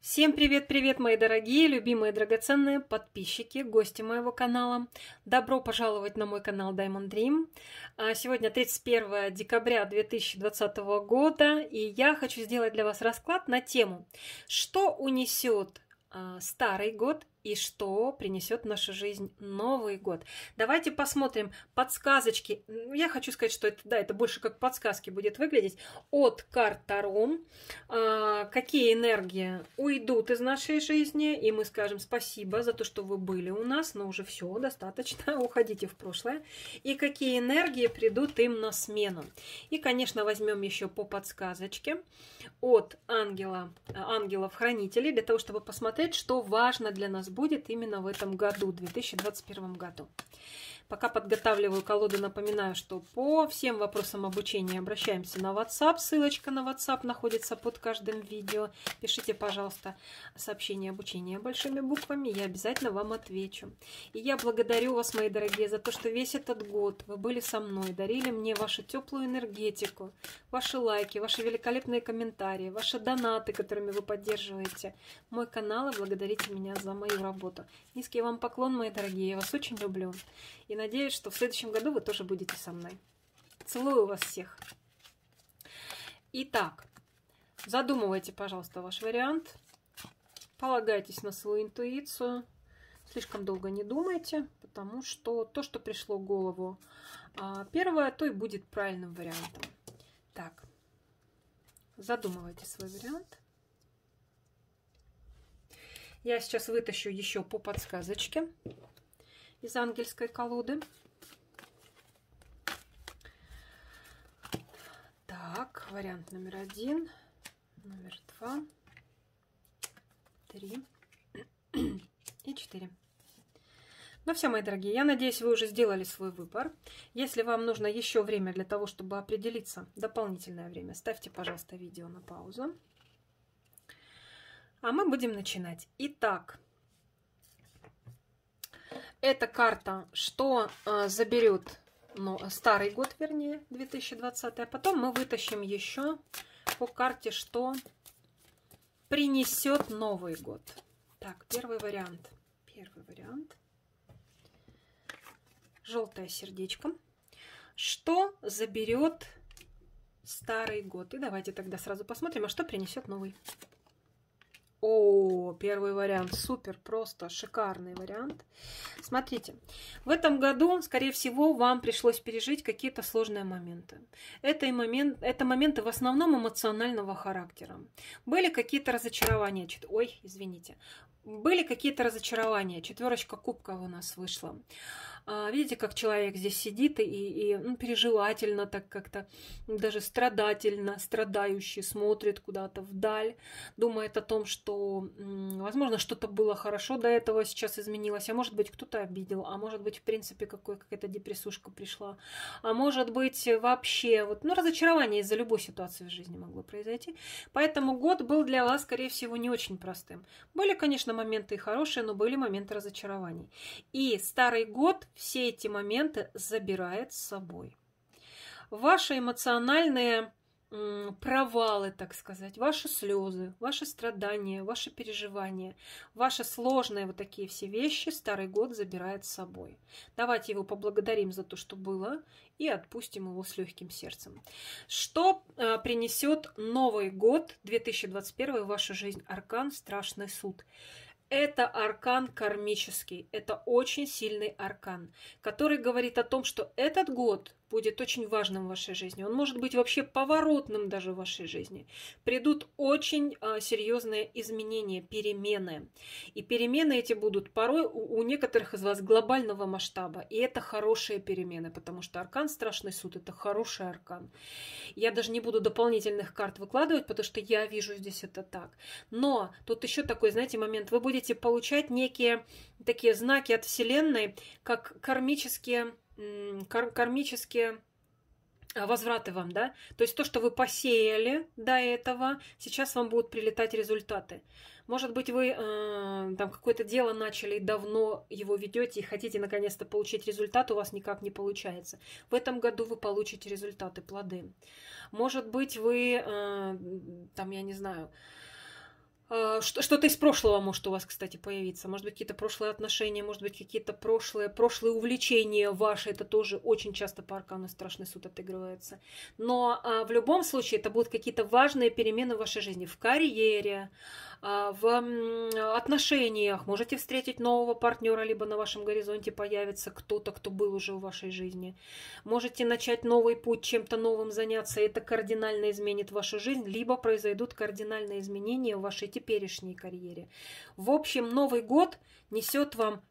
Всем привет-привет, мои дорогие, любимые, драгоценные подписчики, гости моего канала. Добро пожаловать на мой канал Diamond Dream. А, сегодня 31 декабря 2020 года, и я хочу сделать для вас расклад на тему «Что унесет а, старый год и что принесет наша жизнь Новый год. Давайте посмотрим подсказочки. Ну, я хочу сказать, что это, да, это больше как подсказки будет выглядеть от карт Таро. А, какие энергии уйдут из нашей жизни, и мы скажем спасибо за то, что вы были у нас, но уже все, достаточно, уходите в прошлое. И какие энергии придут им на смену. И, конечно, возьмем еще по подсказочке от ангела, ангелов-хранителей, для того, чтобы посмотреть, что важно для нас будет именно в этом году, 2021 году. Пока подготавливаю колоды, напоминаю, что по всем вопросам обучения обращаемся на WhatsApp. Ссылочка на WhatsApp находится под каждым видео. Пишите, пожалуйста, сообщение обучения большими буквами, я обязательно вам отвечу. И я благодарю вас, мои дорогие, за то, что весь этот год вы были со мной, дарили мне вашу теплую энергетику, ваши лайки, ваши великолепные комментарии, ваши донаты, которыми вы поддерживаете мой канал и благодарите меня за мою работу. Низкий вам поклон, мои дорогие, я вас очень люблю. И надеюсь, что в следующем году вы тоже будете со мной. Целую вас всех. Итак, задумывайте, пожалуйста, ваш вариант. Полагайтесь на свою интуицию. Слишком долго не думайте, потому что то, что пришло в голову а, первое, то и будет правильным вариантом. Так, задумывайте свой вариант. Я сейчас вытащу еще по подсказочке из ангельской колоды. Так, вариант номер один, номер два, три и четыре. Ну все, мои дорогие, я надеюсь, вы уже сделали свой выбор. Если вам нужно еще время для того, чтобы определиться, дополнительное время, ставьте, пожалуйста, видео на паузу. А мы будем начинать. Итак, эта карта что э, заберет ну, старый год, вернее, 2020, а потом мы вытащим еще по карте, что принесет Новый год. Так, первый вариант. Первый вариант. Желтое сердечко. Что заберет старый год? И давайте тогда сразу посмотрим, а что принесет новый. О, первый вариант. Супер, просто шикарный вариант. Смотрите, в этом году, скорее всего, вам пришлось пережить какие-то сложные моменты. Это, и момент, это моменты в основном эмоционального характера. Были какие-то разочарования. Ой, извините были какие-то разочарования. Четверочка кубков у нас вышла. А, видите, как человек здесь сидит и, и ну, переживательно, так как-то даже страдательно, страдающий смотрит куда-то вдаль, думает о том, что, возможно, что-то было хорошо до этого, сейчас изменилось, а может быть, кто-то обидел, а может быть, в принципе, какая-то депрессушка пришла, а может быть, вообще, вот, ну, разочарование из-за любой ситуации в жизни могло произойти. Поэтому год был для вас, скорее всего, не очень простым. Были, конечно, конечно, моменты хорошие, но были моменты разочарований. И старый год все эти моменты забирает с собой. Ваши эмоциональные провалы, так сказать, ваши слезы, ваши страдания, ваши переживания, ваши сложные вот такие все вещи старый год забирает с собой. Давайте его поблагодарим за то, что было, и отпустим его с легким сердцем. Что а, принесет Новый год 2021 в вашу жизнь? Аркан «Страшный суд». Это аркан кармический, это очень сильный аркан, который говорит о том, что этот год – будет очень важным в вашей жизни. Он может быть вообще поворотным даже в вашей жизни. Придут очень а, серьезные изменения, перемены. И перемены эти будут порой у, у некоторых из вас глобального масштаба. И это хорошие перемены, потому что аркан Страшный суд это хороший аркан. Я даже не буду дополнительных карт выкладывать, потому что я вижу здесь это так. Но тут еще такой, знаете, момент. Вы будете получать некие такие знаки от Вселенной, как кармические кар кармические а, возвраты вам, да? То есть то, что вы посеяли до этого, сейчас вам будут прилетать результаты. Может быть, вы э, там какое-то дело начали и давно его ведете и хотите наконец-то получить результат, у вас никак не получается. В этом году вы получите результаты, плоды. Может быть, вы э, там, я не знаю, э, а, что-то из прошлого может у вас, кстати, появиться. Может быть, какие-то прошлые отношения, может быть, какие-то прошлые, прошлые увлечения ваши. Это тоже очень часто по аркану страшный суд отыгрывается. Но а, в любом случае это будут какие-то важные перемены в вашей жизни. В карьере, а, в отношениях. Можете встретить нового партнера, либо на вашем горизонте появится кто-то, кто был уже в вашей жизни. Можете начать новый путь, чем-то новым заняться. Это кардинально изменит вашу жизнь, либо произойдут кардинальные изменения в вашей теперешней карьере. В общем, Новый год несет вам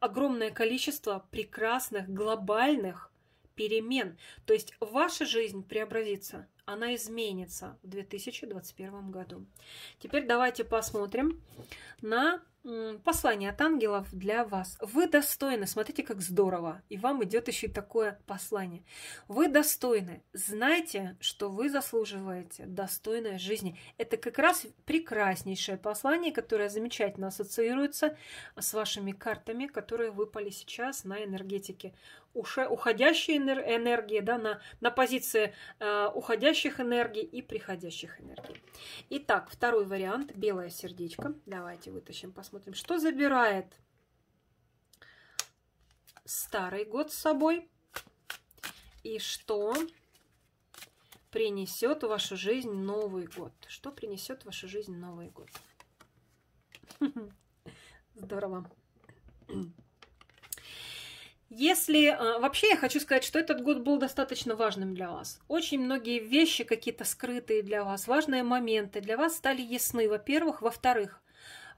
огромное количество прекрасных глобальных перемен. То есть ваша жизнь преобразится, она изменится в 2021 году. Теперь давайте посмотрим на послание от ангелов для вас. Вы достойны, смотрите, как здорово, и вам идет еще и такое послание. Вы достойны, знайте, что вы заслуживаете достойной жизни. Это как раз прекраснейшее послание, которое замечательно ассоциируется с вашими картами, которые выпали сейчас на энергетике уходящие энергии, да, на, на позиции э, уходящих энергий и приходящих энергий. Итак, второй вариант, белое сердечко. Давайте вытащим, посмотрим, что забирает старый год с собой и что принесет в вашу жизнь Новый год. Что принесет в вашу жизнь Новый год? Здорово. Если э, вообще я хочу сказать, что этот год был достаточно важным для вас. Очень многие вещи какие-то скрытые для вас, важные моменты для вас стали ясны, во-первых. Во-вторых,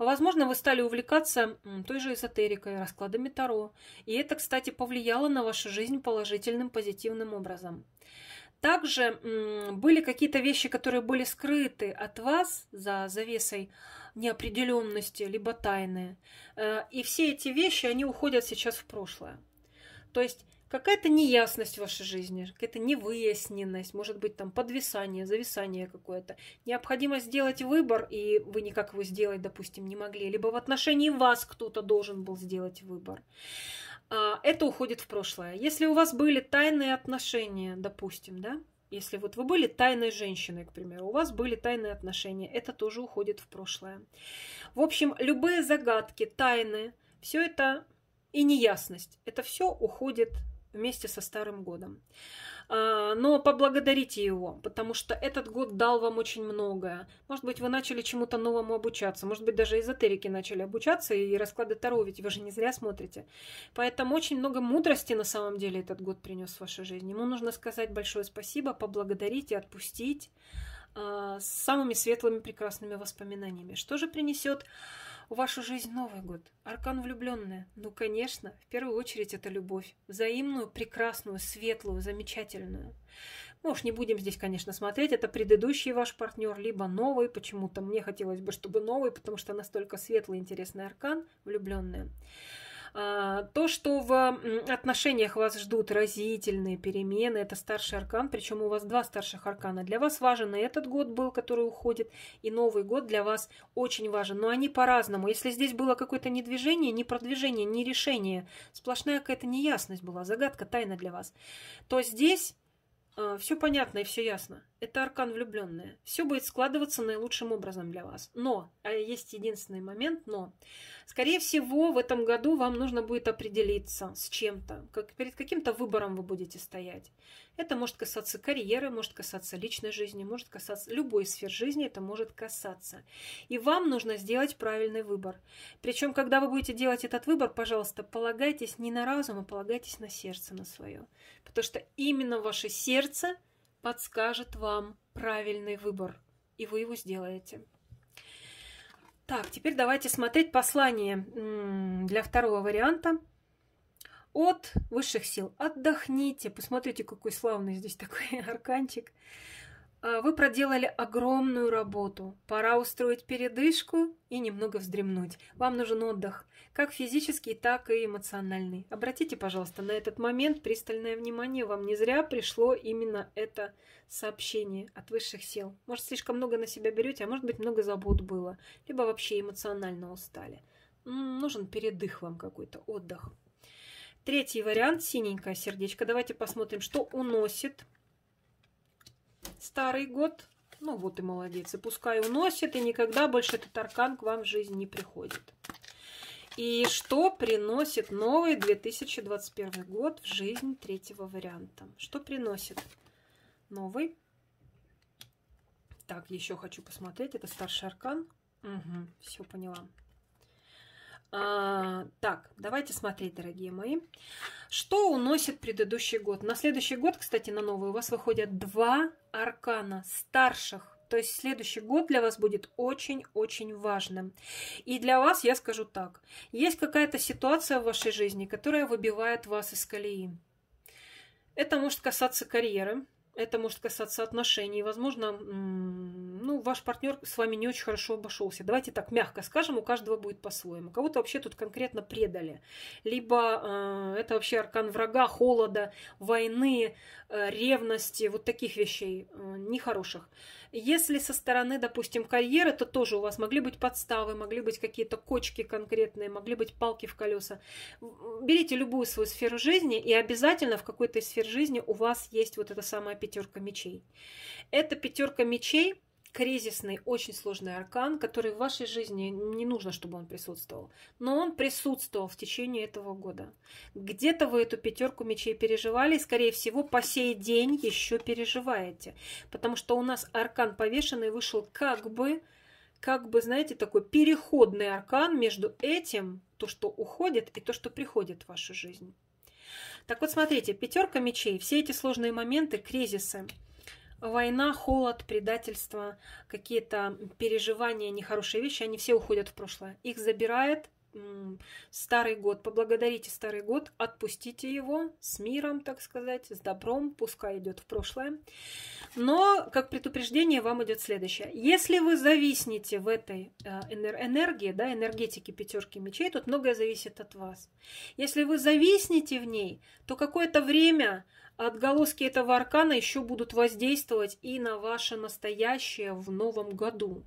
возможно, вы стали увлекаться той же эзотерикой, раскладами Таро. И это, кстати, повлияло на вашу жизнь положительным, позитивным образом. Также были какие-то вещи, которые были скрыты от вас за завесой неопределенности, либо тайны. Э, и все эти вещи, они уходят сейчас в прошлое. То есть какая-то неясность в вашей жизни, какая-то невыясненность, может быть, там подвисание, зависание какое-то. Необходимо сделать выбор, и вы никак его сделать, допустим, не могли. Либо в отношении вас кто-то должен был сделать выбор. А, это уходит в прошлое. Если у вас были тайные отношения, допустим, да, если вот вы были тайной женщиной, к примеру, у вас были тайные отношения, это тоже уходит в прошлое. В общем, любые загадки, тайны, все это и неясность. Это все уходит вместе со Старым годом. А, но поблагодарите его, потому что этот год дал вам очень многое. Может быть, вы начали чему-то новому обучаться, может быть, даже эзотерики начали обучаться и расклады Таро, ведь вы же не зря смотрите. Поэтому очень много мудрости на самом деле этот год принес в вашу жизнь. Ему нужно сказать большое спасибо, поблагодарить и отпустить а, с самыми светлыми прекрасными воспоминаниями. Что же принесет в вашу жизнь Новый год. Аркан влюбленная. Ну, конечно, в первую очередь это любовь. Взаимную, прекрасную, светлую, замечательную. Мы ну, уж не будем здесь, конечно, смотреть. Это предыдущий ваш партнер, либо новый. Почему-то мне хотелось бы, чтобы новый, потому что настолько светлый, интересный аркан, влюбленная. А, то, что в отношениях вас ждут разительные перемены, это старший аркан, причем у вас два старших аркана. Для вас важен и этот год был, который уходит, и Новый год для вас очень важен. Но они по-разному. Если здесь было какое-то недвижение, не продвижение, не решение, сплошная какая-то неясность была, загадка, тайна для вас, то здесь а, все понятно и все ясно это аркан влюбленная. Все будет складываться наилучшим образом для вас. Но, а есть единственный момент, но, скорее всего, в этом году вам нужно будет определиться с чем-то, как, перед каким-то выбором вы будете стоять. Это может касаться карьеры, может касаться личной жизни, может касаться любой сфер жизни, это может касаться. И вам нужно сделать правильный выбор. Причем, когда вы будете делать этот выбор, пожалуйста, полагайтесь не на разум, а полагайтесь на сердце, на свое. Потому что именно ваше сердце – подскажет вам правильный выбор, и вы его сделаете. Так, теперь давайте смотреть послание для второго варианта от высших сил. Отдохните, посмотрите, какой славный здесь такой арканчик. А, вы проделали огромную работу. Пора устроить передышку и немного вздремнуть. Вам нужен отдых, как физический, так и эмоциональный. Обратите, пожалуйста, на этот момент пристальное внимание. Вам не зря пришло именно это сообщение от высших сил. Может, слишком много на себя берете, а может быть, много забот было. Либо вообще эмоционально устали. Нужен передых вам какой-то, отдых. Третий вариант – синенькое сердечко. Давайте посмотрим, что уносит – старый год. Ну вот и молодец. И пускай уносит, и никогда больше этот аркан к вам в жизнь не приходит. И что приносит новый 2021 год в жизнь третьего варианта? Что приносит новый? Так, еще хочу посмотреть. Это старший аркан. Угу, все поняла. А, так, давайте смотреть, дорогие мои. Что уносит предыдущий год? На следующий год, кстати, на новый у вас выходят два аркана старших. То есть следующий год для вас будет очень-очень важным. И для вас я скажу так. Есть какая-то ситуация в вашей жизни, которая выбивает вас из колеи. Это может касаться карьеры, это может касаться отношений. Возможно, ну, ваш партнер с вами не очень хорошо обошелся. Давайте так мягко скажем, у каждого будет по-своему. Кого-то вообще тут конкретно предали. Либо э, это вообще аркан врага, холода, войны, э, ревности, вот таких вещей э, нехороших. Если со стороны, допустим, карьеры, то тоже у вас могли быть подставы, могли быть какие-то кочки конкретные, могли быть палки в колеса. Берите любую свою сферу жизни, и обязательно в какой-то сфере жизни у вас есть вот это самое пятерка мечей. Это пятерка мечей кризисный, очень сложный аркан, который в вашей жизни не нужно, чтобы он присутствовал. Но он присутствовал в течение этого года. Где-то вы эту пятерку мечей переживали, и, скорее всего, по сей день еще переживаете. Потому что у нас аркан повешенный вышел как бы, как бы, знаете, такой переходный аркан между этим, то, что уходит, и то, что приходит в вашу жизнь. Так вот, смотрите, пятерка мечей, все эти сложные моменты, кризисы, война, холод, предательство, какие-то переживания, нехорошие вещи, они все уходят в прошлое. Их забирает Старый год, поблагодарите Старый год, отпустите его с миром, так сказать, с добром, пускай идет в прошлое. Но, как предупреждение, вам идет следующее. Если вы зависнете в этой э, энергии, да, энергетике пятерки мечей, тут многое зависит от вас. Если вы зависнете в ней, то какое-то время отголоски этого аркана еще будут воздействовать и на ваше настоящее в новом году.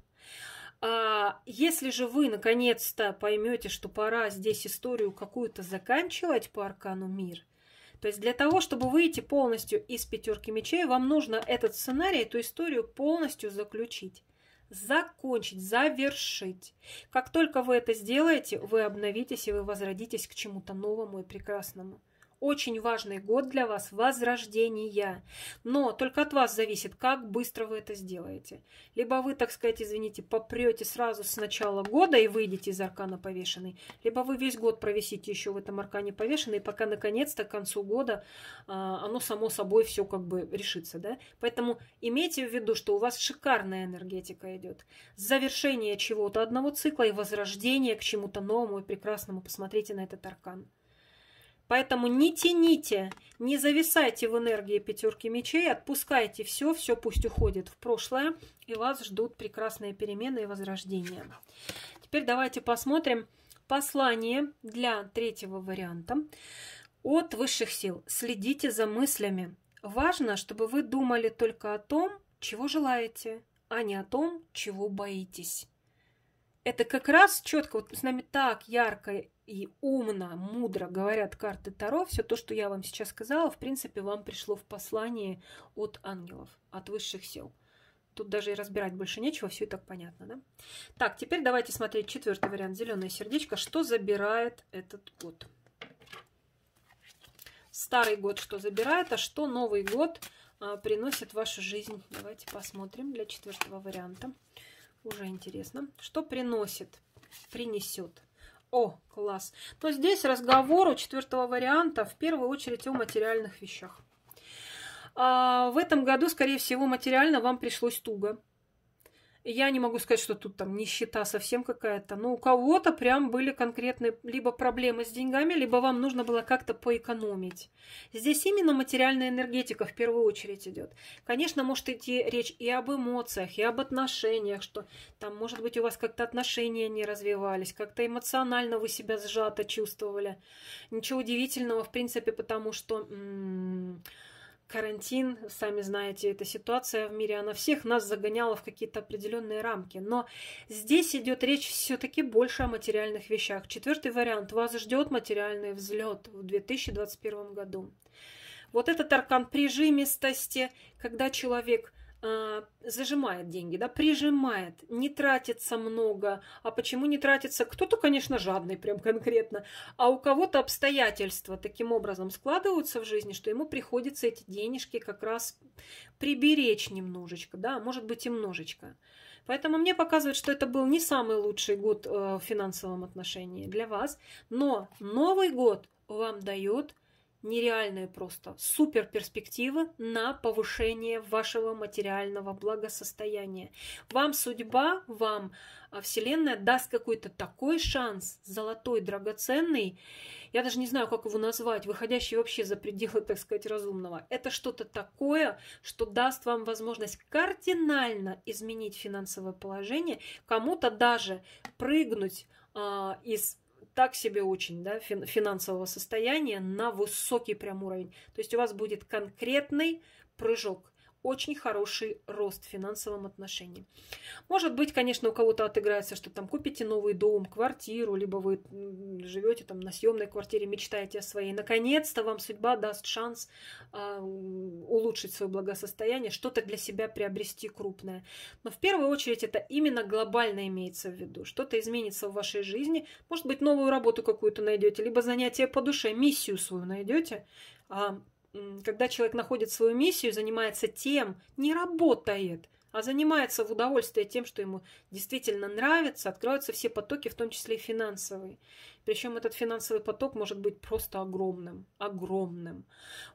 А если же вы наконец-то поймете, что пора здесь историю какую-то заканчивать по аркану мир, то есть для того, чтобы выйти полностью из пятерки мечей, вам нужно этот сценарий, эту историю полностью заключить закончить, завершить. Как только вы это сделаете, вы обновитесь и вы возродитесь к чему-то новому и прекрасному. Очень важный год для вас – возрождения. Но только от вас зависит, как быстро вы это сделаете. Либо вы, так сказать, извините, попрете сразу с начала года и выйдете из аркана повешенный, либо вы весь год провисите еще в этом аркане повешенный, пока наконец-то к концу года а, оно само собой все как бы решится. Да? Поэтому имейте в виду, что у вас шикарная энергетика идет. Завершение чего-то одного цикла и возрождение к чему-то новому и прекрасному. Посмотрите на этот аркан. Поэтому не тяните, не зависайте в энергии пятерки мечей, отпускайте все, все пусть уходит в прошлое, и вас ждут прекрасные перемены и возрождения. Теперь давайте посмотрим послание для третьего варианта от высших сил. Следите за мыслями. Важно, чтобы вы думали только о том, чего желаете, а не о том, чего боитесь. Это как раз четко, вот с нами так ярко и умно, мудро говорят карты Таро, все то, что я вам сейчас сказала, в принципе, вам пришло в послание от ангелов, от высших сил. Тут даже и разбирать больше нечего, все и так понятно, да? Так, теперь давайте смотреть четвертый вариант, зеленое сердечко. Что забирает этот год? Старый год что забирает, а что Новый год а, приносит в вашу жизнь? Давайте посмотрим для четвертого варианта. Уже интересно. Что приносит, принесет о, класс. То здесь разговор у четвертого варианта в первую очередь о материальных вещах. А в этом году, скорее всего, материально вам пришлось туго. Я не могу сказать, что тут там нищета совсем какая-то, но ну, у кого-то прям были конкретные либо проблемы с деньгами, либо вам нужно было как-то поэкономить. Здесь именно материальная энергетика в первую очередь идет. Конечно, может идти речь и об эмоциях, и об отношениях, что там, может быть, у вас как-то отношения не развивались, как-то эмоционально вы себя сжато чувствовали. Ничего удивительного, в принципе, потому что... М -м, карантин, сами знаете, эта ситуация в мире, она всех нас загоняла в какие-то определенные рамки. Но здесь идет речь все-таки больше о материальных вещах. Четвертый вариант. Вас ждет материальный взлет в 2021 году. Вот этот аркан прижимистости, когда человек – а, зажимает деньги, да, прижимает, не тратится много. А почему не тратится? Кто-то, конечно, жадный прям конкретно, а у кого-то обстоятельства таким образом складываются в жизни, что ему приходится эти денежки как раз приберечь немножечко, да, может быть и множечко. Поэтому мне показывает, что это был не самый лучший год э, в финансовом отношении для вас, но Новый год вам дает нереальные просто супер перспективы на повышение вашего материального благосостояния. Вам судьба, вам а, Вселенная даст какой-то такой шанс, золотой, драгоценный, я даже не знаю, как его назвать, выходящий вообще за пределы, так сказать, разумного. Это что-то такое, что даст вам возможность кардинально изменить финансовое положение, кому-то даже прыгнуть э, из так себе очень, да, финансового состояния на высокий прям уровень. То есть у вас будет конкретный прыжок очень хороший рост в финансовом отношении. Может быть, конечно, у кого-то отыграется, что там купите новый дом, квартиру, либо вы живете там на съемной квартире, мечтаете о своей. Наконец-то вам судьба даст шанс э, улучшить свое благосостояние, что-то для себя приобрести крупное. Но в первую очередь это именно глобально имеется в виду. Что-то изменится в вашей жизни. Может быть, новую работу какую-то найдете, либо занятие по душе, миссию свою найдете. А когда человек находит свою миссию, занимается тем, не работает, а занимается в удовольствие тем, что ему действительно нравится, открываются все потоки, в том числе и финансовые. Причем этот финансовый поток может быть просто огромным, огромным.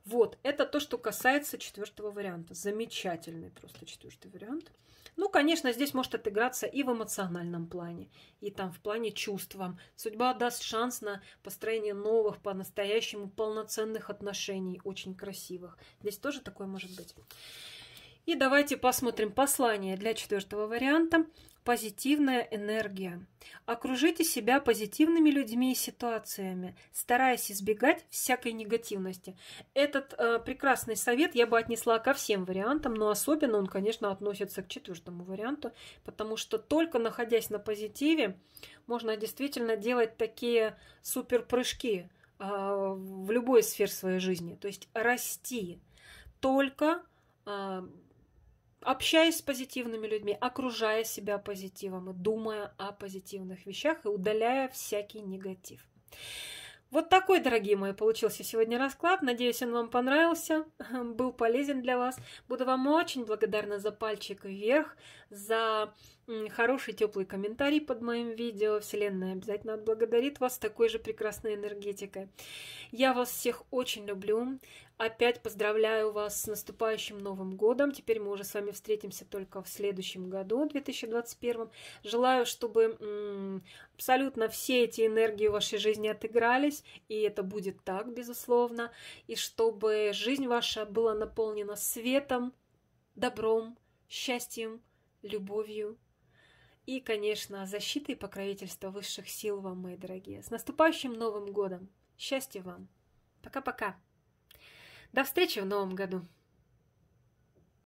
Вот, это то, что касается четвертого варианта. Замечательный просто четвертый вариант. Ну, конечно, здесь может отыграться и в эмоциональном плане, и там в плане чувством. Судьба даст шанс на построение новых, по-настоящему полноценных отношений, очень красивых. Здесь тоже такое может быть. И давайте посмотрим послание для четвертого варианта. Позитивная энергия. Окружите себя позитивными людьми и ситуациями, стараясь избегать всякой негативности. Этот э, прекрасный совет я бы отнесла ко всем вариантам, но особенно он, конечно, относится к четвертому варианту, потому что только находясь на позитиве, можно действительно делать такие супер прыжки э, в любой сфере своей жизни, то есть расти только э, общаясь с позитивными людьми, окружая себя позитивом и думая о позитивных вещах и удаляя всякий негатив. Вот такой, дорогие мои, получился сегодня расклад. Надеюсь, он вам понравился, был полезен для вас. Буду вам очень благодарна за пальчик вверх, за хороший теплый комментарий под моим видео. Вселенная обязательно отблагодарит вас такой же прекрасной энергетикой. Я вас всех очень люблю. Опять поздравляю вас с наступающим Новым годом. Теперь мы уже с вами встретимся только в следующем году, 2021. Желаю, чтобы абсолютно все эти энергии в вашей жизни отыгрались, и это будет так, безусловно, и чтобы жизнь ваша была наполнена светом, добром, счастьем, любовью и, конечно, защиты и покровительства высших сил вам, мои дорогие. С наступающим Новым годом! Счастья вам! Пока-пока! До встречи в Новом году!